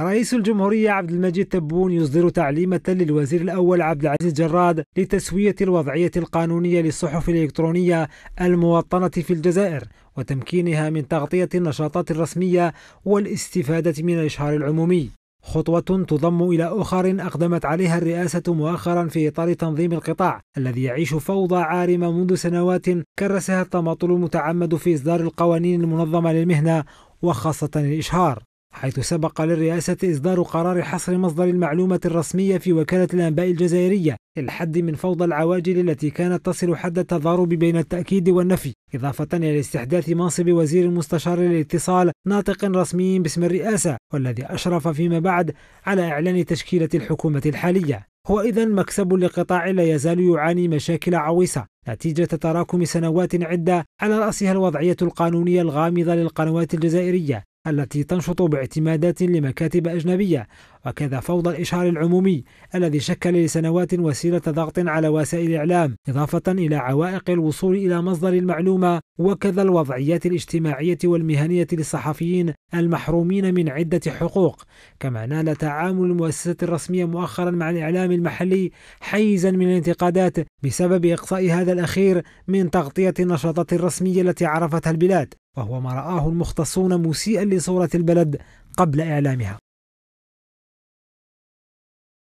رئيس الجمهورية عبد المجيد تبون يصدر تعليمة للوزير الأول عبد العزيز جراد لتسوية الوضعية القانونية للصحف الإلكترونية الموطنة في الجزائر وتمكينها من تغطية النشاطات الرسمية والاستفادة من الإشهار العمومي خطوة تضم إلى أخر أقدمت عليها الرئاسة مؤخرا في إطار تنظيم القطاع الذي يعيش فوضى عارمة منذ سنوات كرسها التماطل المتعمد في إصدار القوانين المنظمة للمهنة وخاصة الإشهار حيث سبق للرئاسة إصدار قرار حصر مصدر المعلومة الرسمية في وكالة الأنباء الجزائرية للحد من فوضى العواجل التي كانت تصل حد التضارب بين التأكيد والنفي إضافة إلى استحداث منصب وزير مستشار للاتصال ناطق رسمي باسم الرئاسة والذي أشرف فيما بعد على إعلان تشكيلة الحكومة الحالية هو إذا مكسب لقطاع لا يزال يعاني مشاكل عويصة نتيجة تراكم سنوات عدة على رأسها الوضعية القانونية الغامضة للقنوات الجزائرية التي تنشط باعتمادات لمكاتب أجنبية وكذا فوضى الإشهار العمومي الذي شكل لسنوات وسيلة ضغط على وسائل الإعلام إضافة إلى عوائق الوصول إلى مصدر المعلومة وكذا الوضعيات الاجتماعية والمهنية للصحفيين المحرومين من عدة حقوق كما نال تعامل المؤسسة الرسمية مؤخرا مع الإعلام المحلي حيزا من الانتقادات بسبب إقصاء هذا الأخير من تغطية النشاطات الرسمية التي عرفتها البلاد وهو ما رآه المختصون مسيئا لصورة البلد قبل إعلامها